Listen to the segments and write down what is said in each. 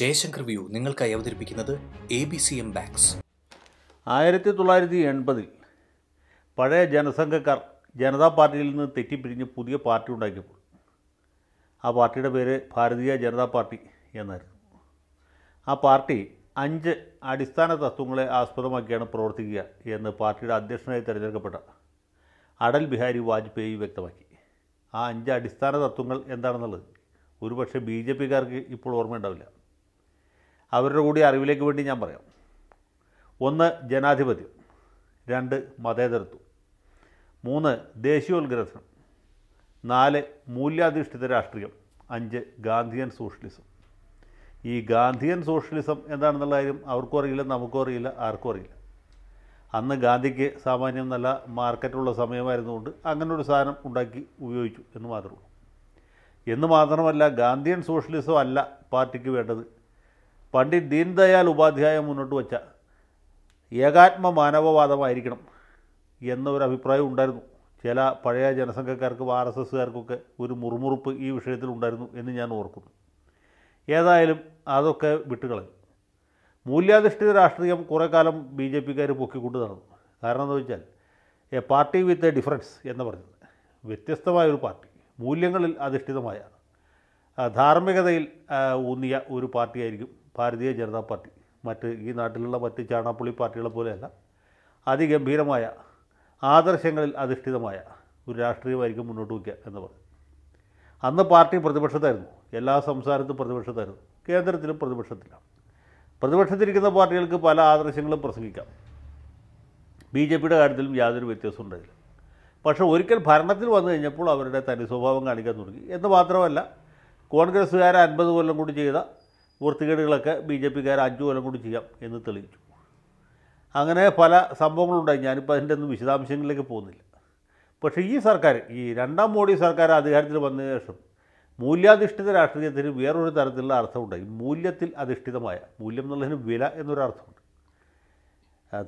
Jaishankar view നിങ്ങൾക്കായി അവതരിപ്പിക്കുന്നത് A B C M ബാക്സ് ആയിരത്തി തൊള്ളായിരത്തി എൺപതിൽ പഴയ ജനസംഘക്കാർ ജനതാ പാർട്ടിയിൽ നിന്ന് തെറ്റിപ്പിരിഞ്ഞ് പുതിയ പാർട്ടി ഉണ്ടാക്കിയപ്പോൾ ആ പാർട്ടിയുടെ പേര് ഭാരതീയ ജനതാ പാർട്ടി എന്നായിരുന്നു ആ പാർട്ടി അഞ്ച് അടിസ്ഥാന തത്വങ്ങളെ ആസ്പദമാക്കിയാണ് പ്രവർത്തിക്കുക എന്ന് പാർട്ടിയുടെ അധ്യക്ഷനായി തിരഞ്ഞെടുക്കപ്പെട്ട അടൽ ബിഹാരി വാജ്പേയി വ്യക്തമാക്കി ആ അഞ്ച് അടിസ്ഥാന തത്വങ്ങൾ എന്താണെന്നുള്ളത് ഒരുപക്ഷെ ബി ജെ പിക്കാർക്ക് ഇപ്പോൾ ഓർമ്മയുണ്ടാവില്ല അവരുടെ കൂടി അറിവിലേക്ക് വേണ്ടി ഞാൻ പറയാം ഒന്ന് ജനാധിപത്യം രണ്ട് മതേതരത്വം മൂന്ന് ദേശീയോത്ഗ്രഥനം നാല് മൂല്യാധിഷ്ഠിത രാഷ്ട്രീയം അഞ്ച് ഗാന്ധിയൻ സോഷ്യലിസം ഈ ഗാന്ധിയൻ സോഷ്യലിസം എന്താണെന്നുള്ള കാര്യം അവർക്കും അറിയില്ല നമുക്കും അറിയില്ല ആർക്കും അറിയില്ല അന്ന് ഗാന്ധിക്ക് സാമാന്യം നല്ല മാർക്കറ്റുള്ള സമയമായിരുന്നുകൊണ്ട് അങ്ങനെ ഒരു സാധനം ഉണ്ടാക്കി ഉപയോഗിച്ചു എന്ന് മാത്രമേ ഉള്ളൂ എന്ന് മാത്രമല്ല ഗാന്ധിയൻ സോഷ്യലിസം അല്ല പാർട്ടിക്ക് വേണ്ടത് പണ്ഡിറ്റ് ദീൻദയാൽ ഉപാധ്യായ മുന്നോട്ട് വച്ച ഏകാത്മ മാനവവാദമായിരിക്കണം എന്നൊരു ഉണ്ടായിരുന്നു ചില പഴയ ജനസംഘക്കാർക്കും ആർ എസ് എസ്സുകാർക്കൊക്കെ ഒരു മുറുമുറുപ്പ് ഈ വിഷയത്തിൽ ഉണ്ടായിരുന്നു എന്ന് ഞാൻ ഓർക്കുന്നു ഏതായാലും അതൊക്കെ വിട്ടുകളഞ്ഞു മൂല്യാധിഷ്ഠിത രാഷ്ട്രീയം കുറേ കാലം ബി ജെ പിക്കാർ പൊക്കിക്കൊണ്ട് നടന്നു കാരണം എന്താ വെച്ചാൽ a party with a difference എന്ന് പറഞ്ഞത് വ്യത്യസ്തമായൊരു ഒരു പാർട്ടി മൂല്യങ്ങളിൽ അധിഷ്ഠിതമായ ധാർമ്മികതയിൽ ഊന്നിയ ഒരു പാർട്ടിയായിരിക്കും ഭാരതീയ ജനതാ പാർട്ടി മറ്റ് ഈ നാട്ടിലുള്ള മറ്റ് ചാണാപ്പുള്ളി പാർട്ടികളെ പോലെയല്ല അതിഗംഭീരമായ ആദർശങ്ങളിൽ അധിഷ്ഠിതമായ ഒരു രാഷ്ട്രീയമായിരിക്കും മുന്നോട്ട് വയ്ക്കുക എന്ന് പറഞ്ഞു അന്ന് പാർട്ടി പ്രതിപക്ഷത്തായിരുന്നു എല്ലാ സംസ്ഥാനത്തും പ്രതിപക്ഷത്തായിരുന്നു കേന്ദ്രത്തിലും പ്രതിപക്ഷത്തിലാണ് പ്രതിപക്ഷത്തിരിക്കുന്ന പാർട്ടികൾക്ക് പല ആദർശങ്ങളും പ്രസംഗിക്കാം ബി ജെ പിയുടെ കാര്യത്തിലും യാതൊരു വ്യത്യാസവും ഉണ്ടായില്ല പക്ഷേ ഒരിക്കൽ ഭരണത്തിൽ വന്നു കഴിഞ്ഞപ്പോൾ അവരുടെ തനി സ്വഭാവം കാണിക്കാൻ തുടങ്ങി എന്ന് മാത്രമല്ല കോൺഗ്രസ്സുകാരെ അൻപത് കൊല്ലം കൂടി ചെയ്ത വൃത്തികേടുകളൊക്കെ ബി ജെ പിക്കാർ അഞ്ചു കൊല്ലം കൂടി ചെയ്യാം എന്ന് തെളിയിച്ചു അങ്ങനെ പല സംഭവങ്ങളുണ്ടായി ഞാനിപ്പോൾ അതിൻ്റെ ഒന്നും വിശദാംശങ്ങളിലേക്ക് പോകുന്നില്ല പക്ഷേ ഈ സർക്കാർ ഈ രണ്ടാം മോഡി സർക്കാർ അധികാരത്തിൽ വന്നതിന് ശേഷം മൂല്യാധിഷ്ഠിത രാഷ്ട്രീയത്തിന് വേറൊരു തരത്തിലുള്ള അർത്ഥമുണ്ട് മൂല്യത്തിൽ അധിഷ്ഠിതമായ മൂല്യം എന്നുള്ളതിന് വില എന്നൊരു അർത്ഥമുണ്ട്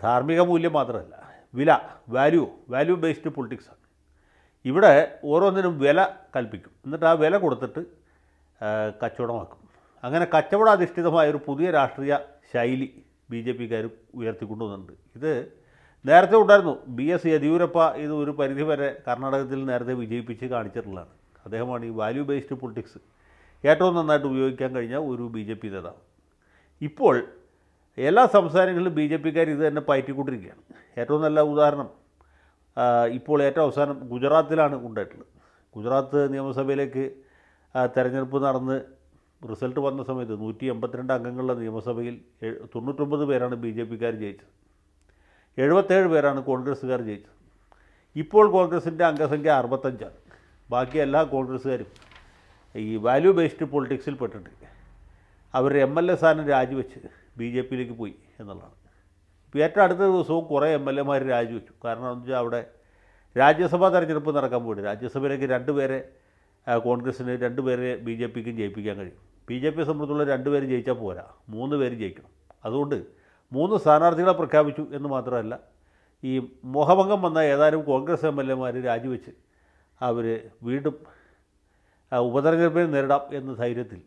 ധാർമ്മിക മൂല്യം മാത്രമല്ല വില വാല്യൂ വാല്യൂ ബേസ്ഡ് പൊളിറ്റിക്സാണ് ഇവിടെ ഓരോന്നിനും വില കൽപ്പിക്കും എന്നിട്ട് ആ വില കൊടുത്തിട്ട് കച്ചവടമാക്കും അങ്ങനെ കച്ചവടാധിഷ്ഠിതമായ ഒരു പുതിയ രാഷ്ട്രീയ ശൈലി ബി ജെ പിക്കാർ ഉയർത്തിക്കൊണ്ടുവന്നിട്ടുണ്ട് ഇത് നേരത്തെ ഉണ്ടായിരുന്നു ബി എസ് യെദ്യൂരപ്പ ഇത് ഒരു പരിധിവരെ കർണാടകത്തിൽ നേരത്തെ വിജയിപ്പിച്ച് കാണിച്ചിട്ടുള്ളതാണ് അദ്ദേഹമാണ് ഈ വാല്യൂ ബേസ്ഡ് പൊളിറ്റിക്സ് ഏറ്റവും നന്നായിട്ട് ഉപയോഗിക്കാൻ കഴിഞ്ഞ ഒരു ബി ജെ പി നേതാവ് ഇപ്പോൾ എല്ലാ സംസ്ഥാനങ്ങളിലും ബി ജെ പിക്കാർ ഇത് തന്നെ പയറ്റിക്കൊണ്ടിരിക്കുകയാണ് ഏറ്റവും നല്ല ഉദാഹരണം ഇപ്പോൾ ഏറ്റവും അവസാനം ഗുജറാത്തിലാണ് ഉണ്ടായിട്ടുള്ളത് ഗുജറാത്ത് നിയമസഭയിലേക്ക് തെരഞ്ഞെടുപ്പ് നടന്ന് റിസൾട്ട് വന്ന സമയത്ത് നൂറ്റി എൺപത്തിരണ്ട് അംഗങ്ങളുള്ള നിയമസഭയിൽ തൊണ്ണൂറ്റൊമ്പത് പേരാണ് ബി ജെ പിക്കാർ ജയിച്ചത് എഴുപത്തേഴ് പേരാണ് കോൺഗ്രസ്സുകാർ ജയിച്ചത് ഇപ്പോൾ കോൺഗ്രസിൻ്റെ അംഗസംഖ്യ അറുപത്തഞ്ചാണ് ബാക്കി എല്ലാ കോൺഗ്രസ്സുകാരും ഈ വാല്യൂ ബേസ്ഡ് പൊളിറ്റിക്സിൽ പെട്ടിട്ട് അവർ എം എൽ എ സ്ഥാനം രാജിവെച്ച് ബി ജെ പിയിലേക്ക് പോയി എന്നുള്ളതാണ് ഇപ്പോൾ ഏറ്റവും അടുത്ത ദിവസവും കുറേ എം എൽ എമാർ രാജിവെച്ചു കാരണം എന്ന് വെച്ചാൽ അവിടെ രാജ്യസഭാ തെരഞ്ഞെടുപ്പ് നടക്കാൻ പോയിട്ട് രാജ്യസഭയിലേക്ക് രണ്ടുപേരെ കോൺഗ്രസ്സിന് രണ്ടുപേരെ ബി ജെ പിക്കും ജയിപ്പിക്കാൻ കഴിയും ബി ജെ പി സംബന്ധിച്ചുള്ള രണ്ടുപേരും ജയിച്ചാൽ പോരാ മൂന്ന് പേരും ജയിക്കണം അതുകൊണ്ട് മൂന്ന് സ്ഥാനാർത്ഥികളെ പ്രഖ്യാപിച്ചു എന്ന് മാത്രമല്ല ഈ മോഹഭംഗം വന്ന ഏതാനും കോൺഗ്രസ് എം എൽ എമാർ രാജിവെച്ച് അവർ വീണ്ടും ഉപതെരഞ്ഞെടുപ്പിനെ നേരിടാം എന്ന ധൈര്യത്തിൽ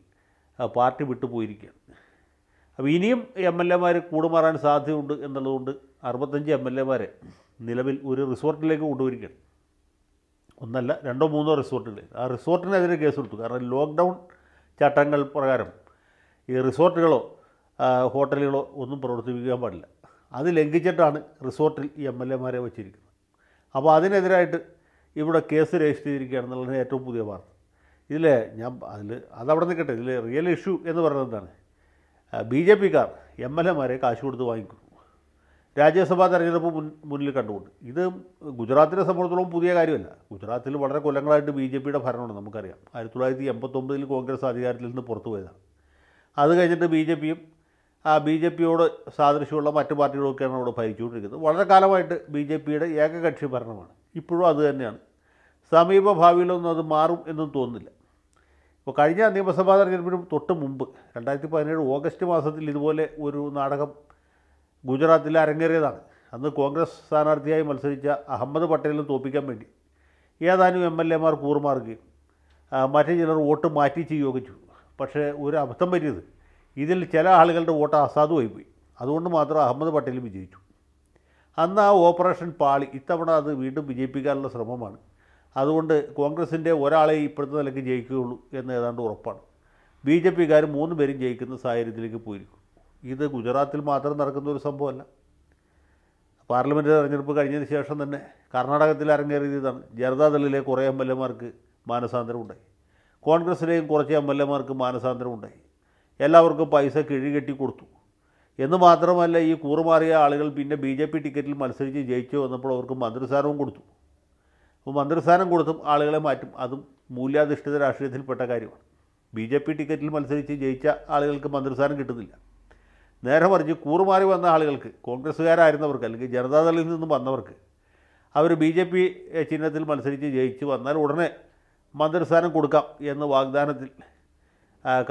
പാർട്ടി വിട്ടുപോയിരിക്കുകയാണ് അപ്പോൾ ഇനിയും എം എൽ എമാർ കൂടുമാറാൻ സാധ്യതയുണ്ട് എന്നുള്ളതുകൊണ്ട് അറുപത്തഞ്ച് എം എൽ എമാരെ നിലവിൽ ഒരു റിസോർട്ടിലേക്ക് കൊണ്ടുവരികയാണ് ഒന്നല്ല രണ്ടോ മൂന്നോ റിസോർട്ടുകൾ ആ റിസോർട്ടിനെതിരെ കൊടുത്തു കാരണം ലോക്ക്ഡൗൺ ചട്ടങ്ങൾ പ്രകാരം ഈ റിസോർട്ടുകളോ ഹോട്ടലുകളോ ഒന്നും പ്രവർത്തിപ്പിക്കാൻ പാടില്ല അത് ലംഘിച്ചിട്ടാണ് റിസോർട്ടിൽ ഈ എം എൽ എമാരെ വച്ചിരിക്കുന്നത് അപ്പോൾ അതിനെതിരായിട്ട് ഇവിടെ കേസ് രജിസ്റ്റർ ചെയ്തിരിക്കുകയാണെന്നുള്ളതാണ് ഏറ്റവും പുതിയ വാർത്ത ഇതിൽ ഞാൻ അതിൽ അതവിടെ നിൽക്കട്ടെ ഇതിൽ റിയൽ ഇഷ്യൂ എന്ന് പറയുന്നത് എന്താണ് ബി ജെ പിക്കാർ എം എൽ എമാരെ കാശ് കൊടുത്ത് വാങ്ങിക്കും രാജ്യസഭാ തെരഞ്ഞെടുപ്പ് മുന്നിൽ കണ്ടുകൊണ്ട് ഇത് ഗുജറാത്തിനെ സംബന്ധിച്ചോളം പുതിയ കാര്യമല്ല ഗുജറാത്തിൽ വളരെ കൊല്ലങ്ങളായിട്ട് ബി ജെ പിയുടെ ഭരണമാണ് നമുക്കറിയാം ആയിരത്തി തൊള്ളായിരത്തി എൺപത്തൊമ്പതിൽ കോൺഗ്രസ് അധികാരത്തിൽ നിന്ന് പുറത്തു പോയതാണ് അത് കഴിഞ്ഞിട്ട് ബി ജെ പിയും ആ ബി ജെ പിയോട് സാദൃശ്യമുള്ള മറ്റു പാർട്ടികളൊക്കെയാണ് അവിടെ ഭരിച്ചുകൊണ്ടിരിക്കുന്നത് വളരെ കാലമായിട്ട് ബി ജെ പിയുടെ ഏകകക്ഷി ഭരണമാണ് ഇപ്പോഴും അത് തന്നെയാണ് സമീപ ഭാവിയിലൊന്നും അത് മാറും എന്നും തോന്നുന്നില്ല ഇപ്പോൾ കഴിഞ്ഞ നിയമസഭാ തെരഞ്ഞെടുപ്പിനും തൊട്ട് മുമ്പ് രണ്ടായിരത്തി പതിനേഴ് ഓഗസ്റ്റ് മാസത്തിൽ ഇതുപോലെ ഒരു നാടകം ഗുജറാത്തിൽ അരങ്ങേറിയതാണ് അന്ന് കോൺഗ്രസ് സ്ഥാനാർത്ഥിയായി മത്സരിച്ച അഹമ്മദ് പട്ടേലിനെ തോപ്പിക്കാൻ വേണ്ടി ഏതാനും എം എൽ എമാർ കൂറുമാറുകയും മറ്റു ചിലർ വോട്ട് മാറ്റി യോഗിച്ചു പക്ഷേ ഒരു അബദ്ധം പറ്റിയത് ഇതിൽ ചില ആളുകളുടെ വോട്ട് അസാധുവായി പോയി അതുകൊണ്ട് മാത്രം അഹമ്മദ് പട്ടേൽ വിജയിച്ചു അന്ന് ആ ഓപ്പറേഷൻ പാളി ഇത്തവണ അത് വീണ്ടും വിജയിപ്പിക്കാനുള്ള ശ്രമമാണ് അതുകൊണ്ട് കോൺഗ്രസിൻ്റെ ഒരാളെ ഇപ്പോഴത്തെ നിലയ്ക്ക് ജയിക്കുകയുള്ളൂ എന്ന് ഏതാണ്ട് ഉറപ്പാണ് ബി ജെ പിക്കാർ മൂന്ന് പേരും ജയിക്കുന്ന സാഹചര്യത്തിലേക്ക് പോയിരിക്കും ഇത് ഗുജറാത്തിൽ മാത്രം നടക്കുന്ന ഒരു സംഭവമല്ല പാർലമെൻ്റ് തെരഞ്ഞെടുപ്പ് കഴിഞ്ഞതിന് ശേഷം തന്നെ കർണാടകത്തിൽ അരങ്ങേറിയത് ഇതാണ് ജനതാദളിലെ കുറേ എം എൽ എമാർക്ക് മാനസാന്തരമുണ്ടായി കോൺഗ്രസ്സിലെയും കുറച്ച് എം എൽ എമാർക്ക് മാനസാന്തരമുണ്ടായി എല്ലാവർക്കും പൈസ കിഴികെട്ടി കൊടുത്തു എന്ന് മാത്രമല്ല ഈ കൂറുമാറിയ ആളുകൾ പിന്നെ ബി ജെ പി ടിക്കറ്റിൽ മത്സരിച്ച് ജയിച്ചു വന്നപ്പോൾ അവർക്ക് മന്ത്രിസ്ഥാനവും കൊടുത്തു അപ്പോൾ മന്ത്രിസ്ഥാനം കൊടുത്തും ആളുകളെ മാറ്റും അതും മൂല്യാധിഷ്ഠിത രാഷ്ട്രീയത്തിൽപ്പെട്ട കാര്യമാണ് ബി ജെ പി ടിക്കറ്റിൽ മത്സരിച്ച് ജയിച്ച ആളുകൾക്ക് മന്ത്രിസ്ഥാനം കിട്ടുന്നില്ല നേരെ മറിച്ച് കൂറുമാറി വന്ന ആളുകൾക്ക് കോൺഗ്രസ്സുകാരായിരുന്നവർക്ക് അല്ലെങ്കിൽ ജനതാദളിൽ നിന്നും വന്നവർക്ക് അവർ ബി ജെ പി ചിഹ്നത്തിൽ മത്സരിച്ച് ജയിച്ചു വന്നാൽ ഉടനെ മന്ത്രിസ്ഥാനം കൊടുക്കാം എന്ന് വാഗ്ദാനത്തിൽ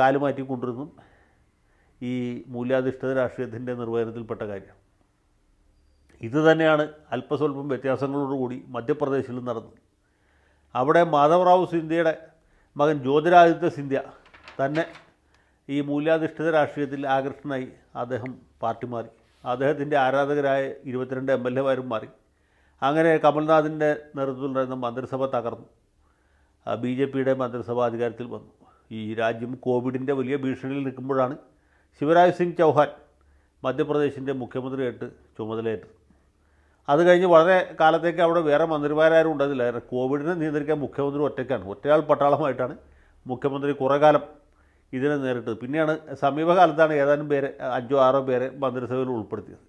കാലുമാറ്റി കൊണ്ടിരുന്നു ഈ മൂല്യാധിഷ്ഠിത രാഷ്ട്രീയത്തിൻ്റെ നിർവഹണത്തിൽപ്പെട്ട കാര്യം ഇത് തന്നെയാണ് അല്പസ്വല്പം വ്യത്യാസങ്ങളോടുകൂടി മധ്യപ്രദേശിലും നടന്നത് അവിടെ മാധവറാവു സിന്ധ്യയുടെ മകൻ ജ്യോതിരാദിത്യ സിന്ധ്യ തന്നെ ഈ മൂല്യാധിഷ്ഠിത രാഷ്ട്രീയത്തിൽ ആകർഷണനായി അദ്ദേഹം പാർട്ടി മാറി അദ്ദേഹത്തിൻ്റെ ആരാധകരായ ഇരുപത്തിരണ്ട് എം എൽ എമാരും മാറി അങ്ങനെ കമൽനാഥിൻ്റെ നേതൃത്വത്തിലുണ്ടായിരുന്ന മന്ത്രിസഭ തകർന്നു ബി ജെ പിയുടെ മന്ത്രിസഭ അധികാരത്തിൽ വന്നു ഈ രാജ്യം കോവിഡിൻ്റെ വലിയ ഭീഷണിയിൽ നിൽക്കുമ്പോഴാണ് ശിവരാജ് സിംഗ് ചൗഹാൻ മധ്യപ്രദേശിൻ്റെ മുഖ്യമന്ത്രിയായിട്ട് ചുമതലയേറ്റത് അത് കഴിഞ്ഞ് വളരെ കാലത്തേക്ക് അവിടെ വേറെ മന്ത്രിമാരാരും ഉണ്ടായിരുന്നില്ല കോവിഡിനെ നിയന്ത്രിക്കാൻ മുഖ്യമന്ത്രി ഒറ്റയ്ക്കാണ് ഒറ്റയാൾ പട്ടാളമായിട്ടാണ് മുഖ്യമന്ത്രി കുറേ കാലം ഇതിനെ നേരിട്ടത് പിന്നെയാണ് സമീപകാലത്താണ് ഏതാനും പേരെ അഞ്ചോ ആറോ പേരെ മന്ത്രിസഭയിൽ ഉൾപ്പെടുത്തിയത്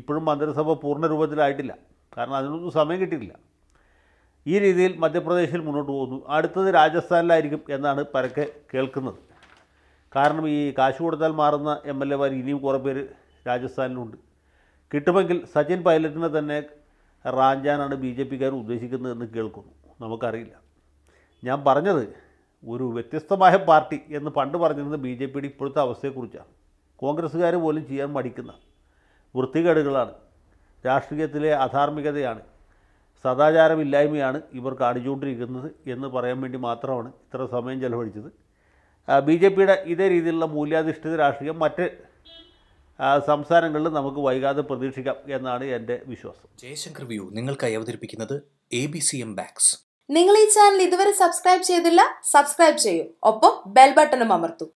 ഇപ്പോഴും മന്ത്രിസഭ പൂർണ്ണ രൂപത്തിലായിട്ടില്ല കാരണം അതിനൊന്നും സമയം കിട്ടിയില്ല ഈ രീതിയിൽ മധ്യപ്രദേശിൽ മുന്നോട്ട് പോകുന്നു അടുത്തത് രാജസ്ഥാനിലായിരിക്കും എന്നാണ് പരക്കെ കേൾക്കുന്നത് കാരണം ഈ കാശ് കൊടുത്താൽ മാറുന്ന എം എൽ എമാർ ഇനിയും കുറേ പേര് രാജസ്ഥാനിലുണ്ട് കിട്ടുമെങ്കിൽ സച്ചിൻ പൈലറ്റിനെ തന്നെ റാഞ്ചാനാണ് ബി ജെ പിക്കാർ ഉദ്ദേശിക്കുന്നതെന്ന് കേൾക്കുന്നു നമുക്കറിയില്ല ഞാൻ പറഞ്ഞത് ഒരു വ്യത്യസ്തമായ പാർട്ടി എന്ന് പണ്ട് പറഞ്ഞിരുന്നത് ബി ജെ പിയുടെ ഇപ്പോഴത്തെ അവസ്ഥയെക്കുറിച്ചാണ് കോൺഗ്രസ്സുകാർ പോലും ചെയ്യാൻ മടിക്കുന്ന വൃത്തികേടുകളാണ് രാഷ്ട്രീയത്തിലെ അധാർമികതയാണ് സദാചാരമില്ലായ്മയാണ് ഇവർ കാണിച്ചുകൊണ്ടിരിക്കുന്നത് എന്ന് പറയാൻ വേണ്ടി മാത്രമാണ് ഇത്ര സമയം ചെലവഴിച്ചത് ബി ജെ പിയുടെ ഇതേ രീതിയിലുള്ള മൂല്യാധിഷ്ഠിത രാഷ്ട്രീയം മറ്റ് സംസ്ഥാനങ്ങളിൽ നമുക്ക് വൈകാതെ പ്രതീക്ഷിക്കാം എന്നാണ് എൻ്റെ വിശ്വാസം ജയശങ്കർ വ്യൂ നിങ്ങൾക്കായി അവതരിപ്പിക്കുന്നത് എ ബി സി എം ബാക്സ് നിങ്ങൾ ഈ ചാനൽ ഇതുവരെ സബ്സ്ക്രൈബ് ചെയ്തില്ല സബ്സ്ക്രൈബ് ചെയ്യൂ ഒപ്പം ബെൽ ബട്ടണും അമർത്തൂ